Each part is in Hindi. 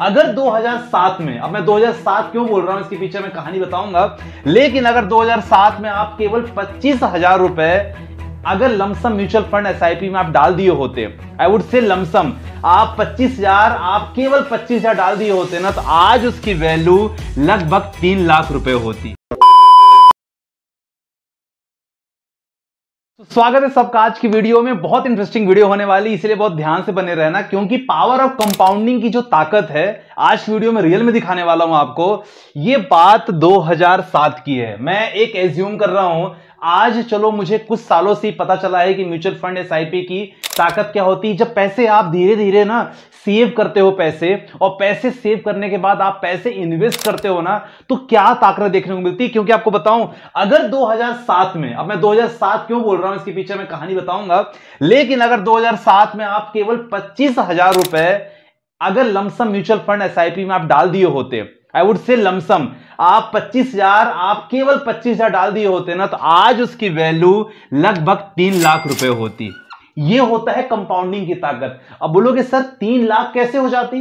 अगर 2007 में अब मैं 2007 क्यों बोल रहा हूं इसके पीछे मैं कहानी बताऊंगा लेकिन अगर 2007 में आप केवल पच्चीस हजार रुपए अगर लमसम म्यूचुअल फंड एस में आप डाल दिए होते आई वुड से लमसम आप 25,000 आप केवल 25,000 डाल दिए होते ना तो आज उसकी वैल्यू लगभग तीन लाख रुपए होती स्वागत है सबका आज की वीडियो में बहुत इंटरेस्टिंग वीडियो होने वाली इसलिए बहुत ध्यान से बने रहना क्योंकि पावर ऑफ कंपाउंडिंग की जो ताकत है आज वीडियो में रियल में दिखाने वाला हूं आपको ये बात 2007 की है मैं एक एज्यूम कर रहा हूं आज चलो मुझे कुछ सालों से पता चला है कि म्यूचुअल फंड एस की ताकत क्या होती है जब पैसे आप धीरे धीरे ना सेव करते हो पैसे और पैसे सेव करने के बाद आप पैसे इन्वेस्ट करते हो ना तो क्या ताकत देखने को मिलती है क्योंकि आपको बताऊं अगर 2007 में अब मैं 2007 क्यों बोल रहा हूं इसके पीछे मैं कहानी बताऊंगा लेकिन अगर 2007 में आप केवल पच्चीस हजार रुपए अगर लमसम म्यूचुअल फंड एस में आप डाल दिए होते आई वुड से लमसम आप 25000 आप केवल 25000 डाल दिए होते ना तो आज उसकी वैल्यू लगभग तीन लाख रुपए होती ये होता है कंपाउंडिंग की ताकत अब बोलोगे सर तीन लाख कैसे हो जाती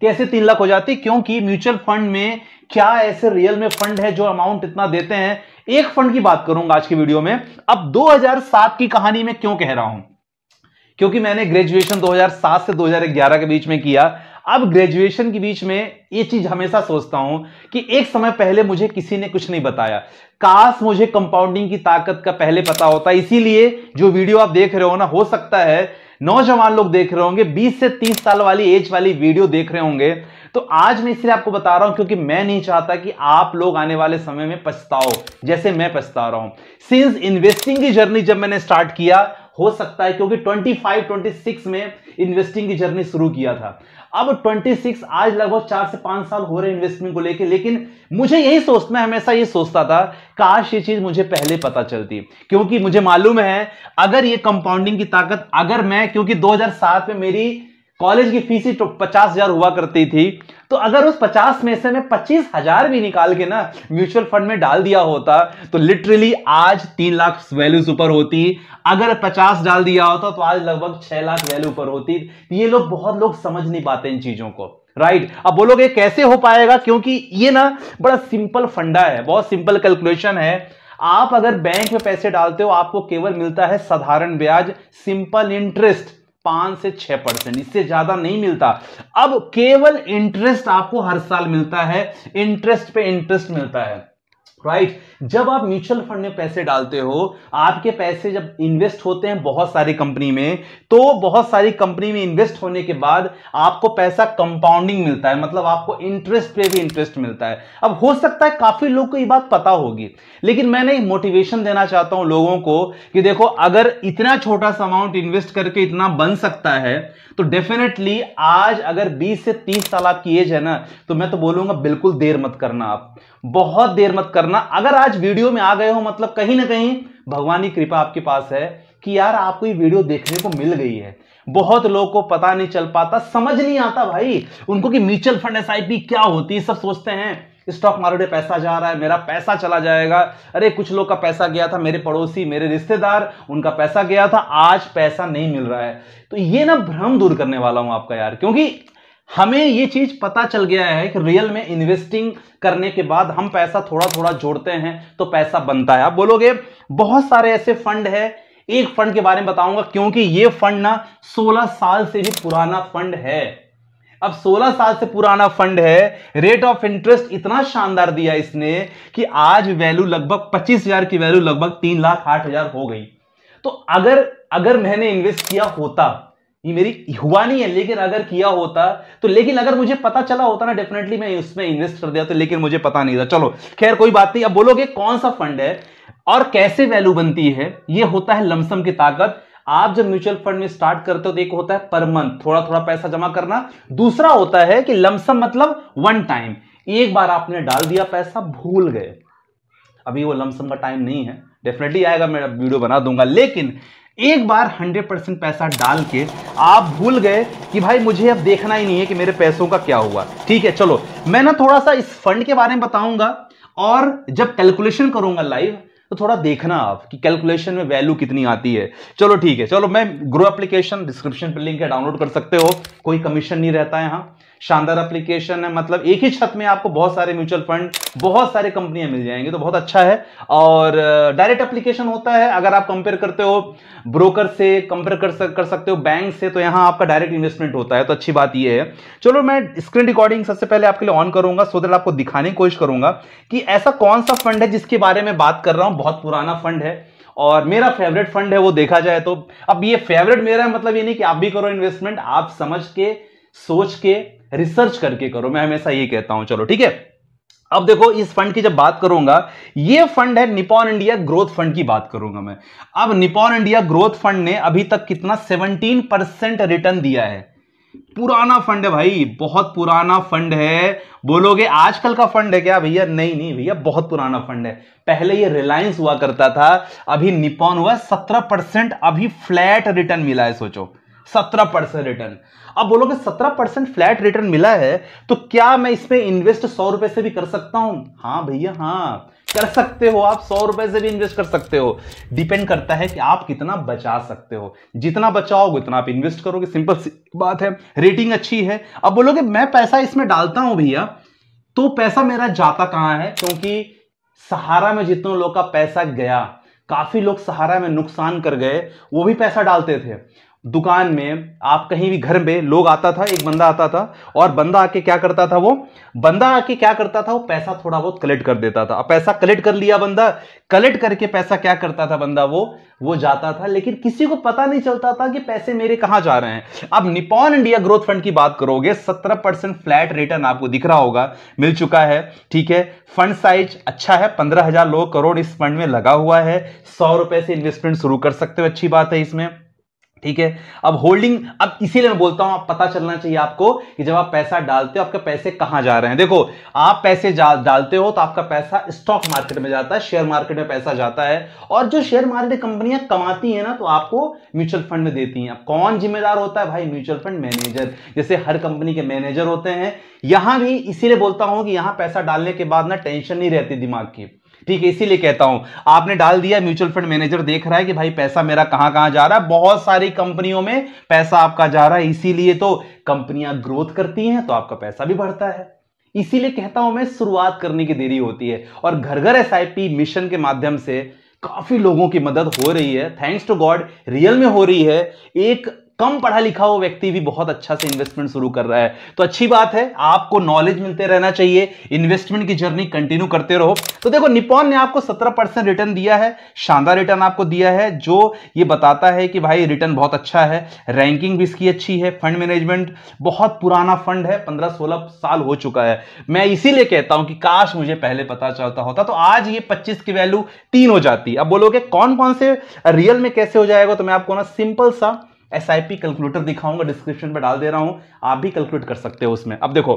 कैसे तीन लाख हो जाती क्योंकि म्यूचुअल फंड में क्या ऐसे रियल में फंड है जो अमाउंट इतना देते हैं एक फंड की बात करूंगा आज की वीडियो में अब 2007 की कहानी में क्यों कह रहा हूं क्योंकि मैंने ग्रेजुएशन 2007 से 2011 के बीच में किया अब ग्रेजुएशन के बीच में ये चीज हमेशा सोचता हूं कि एक समय पहले मुझे किसी ने कुछ नहीं बताया काश मुझे कंपाउंडिंग की ताकत का पहले पता होता इसीलिए जो वीडियो आप देख रहे हो ना हो सकता है नौजवान लोग देख रहे होंगे 20 से 30 साल वाली एज वाली वीडियो देख रहे होंगे तो आज मैं इसलिए आपको बता रहा हूं क्योंकि मैं नहीं चाहता कि आप लोग आने वाले समय में पछताओ जैसे मैं पछता रहा हूं सिंस इन्वेस्टिंग की जर्नी जब मैंने स्टार्ट किया हो सकता है क्योंकि 25, 26 में इन्वेस्टिंग की जर्नी शुरू किया था अब 26 आज लगभग चार से पांच साल हो रहे इन्वेस्टमेंट को लेके लेकिन मुझे यही सोच मैं हमेशा ये सोचता था काश ये चीज मुझे पहले पता चलती क्योंकि मुझे मालूम है अगर ये कंपाउंडिंग की ताकत अगर मैं क्योंकि 2007 में मेरी कॉलेज की फीस ही तो पचास हजार हुआ करती थी तो अगर उस पचास में से मैं पच्चीस हजार भी निकाल के ना म्यूचुअल फंड में डाल दिया होता तो लिटरली आज तीन लाख वैल्यू सुपर होती अगर पचास डाल दिया होता तो आज लगभग छह लाख वैल्यू पर होती ये लोग बहुत लोग समझ नहीं पाते इन चीजों को राइट right. अब बोलोगे कैसे हो पाएगा क्योंकि ये ना बड़ा सिंपल फंडा है बहुत सिंपल कैलकुलेशन है आप अगर बैंक में पैसे डालते हो आपको केवल मिलता है साधारण ब्याज सिंपल इंटरेस्ट पांच से छह परसेंट इससे ज्यादा नहीं मिलता अब केवल इंटरेस्ट आपको हर साल मिलता है इंटरेस्ट पे इंटरेस्ट मिलता है राइट right? जब आप म्यूचुअल फंड में पैसे डालते हो आपके पैसे जब इन्वेस्ट होते हैं बहुत सारी कंपनी में तो बहुत सारी कंपनी में इन्वेस्ट होने के बाद आपको पैसा कंपाउंडिंग मिलता है मतलब आपको इंटरेस्ट पे भी इंटरेस्ट मिलता है अब हो सकता है काफी लोग को ये बात पता होगी लेकिन मैंने मोटिवेशन देना चाहता हूं लोगों को कि देखो अगर इतना छोटा सा अमाउंट इन्वेस्ट करके इतना बन सकता है तो डेफिनेटली आज अगर बीस से तीस साल आपकी एज है ना तो मैं तो बोलूंगा बिल्कुल देर मत करना आप बहुत देर मत करना अगर आज वीडियो में आ गए हो मतलब कहीं ना कहीं भगवान की कृपा आपके पास है कि यार आपको ये वीडियो देखने को मिल गई है बहुत लोगों को पता नहीं चल पाता समझ नहीं आता भाई उनको कि म्यूचुअल फंड एस क्या होती है सब सोचते हैं स्टॉक मार्केट में पैसा जा रहा है मेरा पैसा चला जाएगा अरे कुछ लोग का पैसा गया था मेरे पड़ोसी मेरे रिश्तेदार उनका पैसा गया था आज पैसा नहीं मिल रहा है तो ये ना भ्रम दूर करने वाला हूं आपका यार क्योंकि हमें ये चीज पता चल गया है कि रियल में इन्वेस्टिंग करने के बाद हम पैसा थोड़ा थोड़ा जोड़ते हैं तो पैसा बनता है आप बोलोगे बहुत सारे ऐसे फंड है एक फंड के बारे में बताऊंगा क्योंकि ये फंड ना 16 साल से भी पुराना फंड है अब 16 साल से पुराना फंड है रेट ऑफ इंटरेस्ट इतना शानदार दिया इसने कि आज वैल्यू लगभग पच्चीस हजार की वैल्यू लगभग तीन लाख आठ हजार हो गई तो अगर अगर मैंने इन्वेस्ट किया होता ये मेरी हुआ नहीं है लेकिन अगर किया होता तो लेकिन अगर मुझे पता चला होता ना डेफिनेटली मैं उसमें इन्वेस्ट कर दिया तो लेकिन मुझे पता नहीं था चलो खैर कोई बात नहीं अब बोलोगे कौन सा फंड है और कैसे वैल्यू बनती है ये होता है लमसम की ताकत आप जब म्यूचुअल फंड में स्टार्ट करते हो तो एक होता है पर मंथ थोड़ा थोड़ा पैसा जमा करना दूसरा होता है कि लमसम मतलब वन टाइम एक बार आपने डाल दिया पैसा भूल गए अभी वो लमसम का टाइम नहीं है डेफिनेटली आएगा मैं वीडियो बना दूंगा लेकिन एक बार 100 परसेंट पैसा डाल के आप भूल गए कि भाई मुझे अब देखना ही नहीं है कि मेरे पैसों का क्या हुआ ठीक है चलो मैं ना थोड़ा सा इस फंड के बारे में बताऊंगा और जब कैलकुलेशन करूंगा लाइव तो थोड़ा देखना आप कि कैलकुलेशन में वैल्यू कितनी आती है चलो ठीक है चलो मैं ग्रो एप्लीकेशन डिस्क्रिप्शन पर लिंक है डाउनलोड कर सकते हो कोई कमीशन नहीं रहता है शानदार एप्लीकेशन है मतलब एक ही छत में आपको बहुत सारे म्यूचुअल फंड बहुत सारे कंपनियां मिल जाएंगे तो बहुत अच्छा है और डायरेक्ट एप्लीकेशन होता है अगर आप कंपेयर करते हो ब्रोकर से कंपेयर कर, सक, कर सकते हो बैंक से तो यहां आपका डायरेक्ट इन्वेस्टमेंट होता है तो अच्छी बात यह है चलो मैं स्क्रीन रिकॉर्डिंग सबसे पहले आपके लिए ऑन करूंगा सो देट आपको दिखाने की कोशिश करूंगा कि ऐसा कौन सा फंड है जिसके बारे में बात कर रहा हूं बहुत पुराना फंड है और मेरा फेवरेट फंड है वो देखा जाए तो अब ये फेवरेट मेरा है मतलब ये नहीं कि आप भी करो इन्वेस्टमेंट आप समझ के सोच के रिसर्च करके करो मैं हमेशा ये कहता हूं चलो ठीक है अब देखो इस फंड की जब बात करूंगा ये फंड है निपॉन इंडिया ग्रोथ फंड की बात करूंगा मैं अब निपॉन इंडिया ग्रोथ फंड ने अभी तक कितना 17 परसेंट रिटर्न दिया है पुराना फंड है भाई बहुत पुराना फंड है बोलोगे आजकल का फंड है क्या भैया नहीं नहीं भैया बहुत पुराना फंड है पहले ये रिलायंस हुआ करता था अभी निपॉन हुआ सत्रह परसेंट अभी फ्लैट रिटर्न मिला है सोचो सत्रह परसेंट रिटर्न अब बोलोगे सत्रह परसेंट फ्लैट रिटर्न मिला है तो क्या मैं इसमें इन्वेस्ट सौ रुपए से भी कर सकता हूं हाँ भैया हाँ कर सकते हो आप सौ रुपए से भी इन्वेस्ट कर सकते हो डिपेंड करता है कि आप कितना बचा सकते हो जितना बचाओगे उतना आप इन्वेस्ट करोगे सिंपल सी बात है रेटिंग अच्छी है अब बोलोगे मैं पैसा इसमें डालता हूं भैया तो पैसा मेरा जाता कहां है क्योंकि सहारा में जितने लोग का पैसा गया काफी लोग सहारा में नुकसान कर गए वो भी पैसा डालते थे दुकान में आप कहीं भी घर में लोग आता था एक बंदा आता था और बंदा आके क्या करता था वो बंदा आके क्या करता था वो पैसा थोड़ा बहुत कलेक्ट कर देता था अब पैसा कलेक्ट कर लिया बंदा कलेक्ट करके पैसा क्या करता था बंदा वो वो जाता था लेकिन किसी को पता नहीं चलता था कि पैसे मेरे कहाँ जा रहे हैं अब निपॉन इंडिया ग्रोथ फंड की बात करोगे सत्रह परसेंट फ्लैट रिटर्न आपको दिख रहा होगा मिल चुका है ठीक है फंड साइज अच्छा है पंद्रह हजार लोग करोड़ इस फंड में लगा हुआ है सौ रुपए से इन्वेस्टमेंट शुरू कर सकते हो अच्छी बात है इसमें ठीक है अब होल्डिंग अब इसीलिए मैं बोलता हूं आप पता चलना चाहिए आपको कि जब आप पैसा डालते हो आपके पैसे कहां जा रहे हैं देखो आप पैसे डालते हो तो आपका पैसा स्टॉक मार्केट में जाता है शेयर मार्केट में पैसा जाता है और जो शेयर मार्केट कंपनियां कमाती है ना तो आपको म्यूचुअल फंड में देती हैं अब कौन जिम्मेदार होता है भाई म्यूचुअल फंड मैनेजर जैसे हर कंपनी के मैनेजर होते हैं यहां भी इसीलिए बोलता हूं कि यहां पैसा डालने के बाद ना टेंशन नहीं रहती दिमाग की ठीक है इसीलिए कहता हूं आपने डाल दिया म्यूचुअल फंड मैनेजर देख रहा है कि भाई पैसा मेरा कहां कहां जा रहा है बहुत सारी कंपनियों में पैसा आपका जा रहा है इसीलिए तो कंपनियां ग्रोथ करती हैं तो आपका पैसा भी बढ़ता है इसीलिए कहता हूं मैं शुरुआत करने की देरी होती है और घर घर एस मिशन के माध्यम से काफी लोगों की मदद हो रही है थैंक्स टू गॉड रियल में हो रही है एक कम पढ़ा लिखा हो व्यक्ति भी बहुत अच्छा से इन्वेस्टमेंट शुरू कर रहा है तो अच्छी बात है आपको नॉलेज मिलते रहना चाहिए इन्वेस्टमेंट की जर्नी कंटिन्यू करते रहो तो देखो निपॉन ने आपको सत्रह परसेंट रिटर्न दिया है शानदार रिटर्न आपको दिया है जो ये बताता है कि भाई रिटर्न बहुत अच्छा है रैंकिंग भी इसकी अच्छी है फंड मैनेजमेंट बहुत पुराना फंड है पंद्रह सोलह साल हो चुका है मैं इसीलिए कहता हूं कि काश मुझे पहले पता चलता होता तो आज ये पच्चीस की वैल्यू तीन हो जाती अब बोलोगे कौन कौन से रियल में कैसे हो जाएगा तो मैं आपको ना सिंपल सा एस आई पी कैलकुलेटर दिखाऊंगा डिस्क्रिप्शन में डाल दे रहा हूं आप भी कैलकुलेट कर सकते हो उसमें अब देखो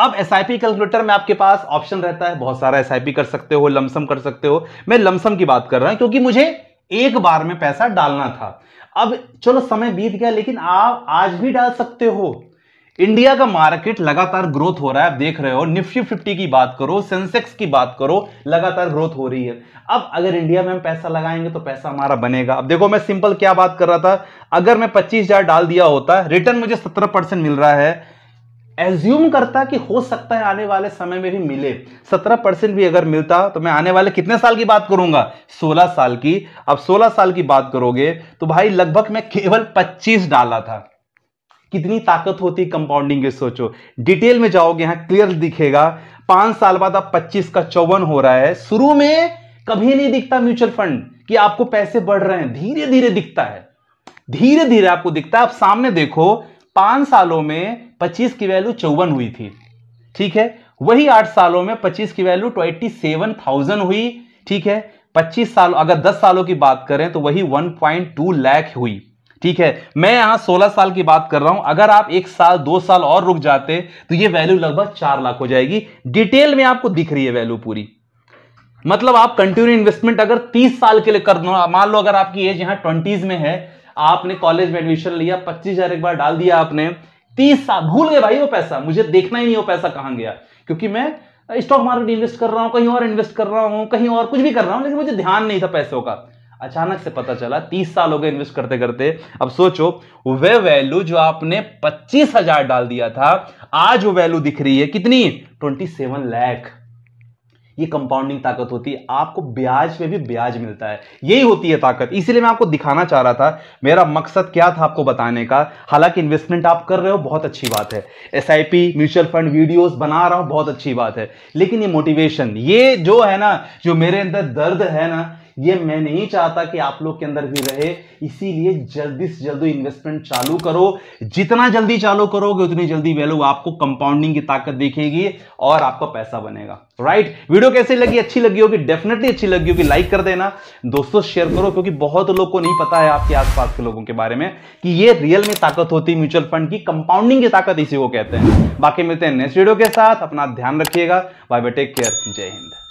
अब एस आई पी कैलकुलेटर में आपके पास ऑप्शन रहता है बहुत सारा एस आई पी कर सकते हो लमसम कर सकते हो मैं लमसम की बात कर रहा हूं क्योंकि मुझे एक बार में पैसा डालना था अब चलो समय बीत गया लेकिन आप आज भी डाल सकते हो इंडिया का मार्केट लगातार ग्रोथ हो रहा है आप देख रहे हो निफ्टी फिफ्टी की बात करो सेंसेक्स की बात करो लगातार ग्रोथ हो रही है अब अगर इंडिया में हम पैसा लगाएंगे तो पैसा हमारा बनेगा अब देखो मैं सिंपल क्या बात कर रहा था अगर मैं पच्चीस हजार डाल दिया होता रिटर्न मुझे सत्रह परसेंट मिल रहा है एज्यूम करता कि हो सकता है आने वाले समय में भी मिले सत्रह परसेंट भी अगर मिलता तो मैं आने वाले कितने साल की बात करूंगा सोलह साल की अब सोलह साल की बात करोगे तो भाई लगभग मैं केवल पच्चीस डाला था कितनी ताकत होती कंपाउंडिंग के सोचो डिटेल में जाओगे यहां क्लियर दिखेगा पांच साल बाद आप पच्चीस का चौवन हो रहा है शुरू में कभी नहीं दिखता म्यूचुअल फंड कि आपको पैसे बढ़ रहे हैं धीरे धीरे दिखता है धीरे धीरे आपको दिखता है आप सामने देखो पांच सालों में पच्चीस की वैल्यू चौवन हुई थी ठीक है वही आठ सालों में पच्चीस की वैल्यू ट्वेंटी सेवन थाउजेंड हुई ठीक है पच्चीस साल अगर दस सालों की बात करें तो वही वन पॉइंट टू लैख हुई ठीक है मैं यहां 16 साल की बात कर रहा हूं अगर आप एक साल दो साल और रुक जाते तो ये वैल्यू लगभग चार लाख हो जाएगी डिटेल में आपको दिख रही है वैल्यू पूरी मतलब आप कंटिन्यू इन्वेस्टमेंट अगर 30 साल के लिए कर दो मान लो अगर आपकी एज यहां ट्वेंटीज में है आपने कॉलेज में एडमिशन लिया पच्चीस हजार एक बार डाल दिया आपने तीस साल भूल गए भाई वो पैसा मुझे देखना ही नहीं वो पैसा कहां गया क्योंकि मैं स्टॉक मार्केट इन्वेस्ट कर रहा हूं कहीं और इन्वेस्ट कर रहा हूं कहीं और कुछ भी कर रहा हूं लेकिन मुझे ध्यान नहीं था पैसों का अचानक से पता चला तीस साल हो गए इन्वेस्ट करते करते अब सोचो वे वैल्यू जो आपने पच्चीस हजार डाल दिया था आज वो वैल्यू दिख रही है कितनी ट्वेंटी सेवन लैख ये कंपाउंडिंग ताकत होती है आपको ब्याज में भी ब्याज मिलता है यही होती है ताकत इसीलिए मैं आपको दिखाना चाह रहा था मेरा मकसद क्या था आपको बताने का हालांकि इन्वेस्टमेंट आप कर रहे हो बहुत अच्छी बात है एस म्यूचुअल फंड वीडियोस बना रहा हूं बहुत अच्छी बात है लेकिन ये मोटिवेशन ये जो है ना जो मेरे अंदर दर्द है ना ये मैं नहीं चाहता कि आप लोग के अंदर भी रहे इसीलिए जल्दी से जल्दी इन्वेस्टमेंट चालू करो जितना जल्दी चालू करोगे उतनी जल्दी वैल्यू आपको कंपाउंडिंग की ताकत दिखेगी और आपका पैसा बनेगा राइट वीडियो कैसी लगी अच्छी लगी होगी डेफिनेटली अच्छी लगी होगी लाइक कर देना दोस्तों शेयर करो क्योंकि बहुत लोग को नहीं पता है आपके आसपास के लोगों के बारे में कि ये रियल में ताकत होती है म्यूचुअल फंड की कंपाउंडिंग की ताकत इसी को कहते हैं बाकी मिलते हैं नेक्स्ट वीडियो के साथ अपना ध्यान रखिएगा बाय बाय टेक केयर जय हिंद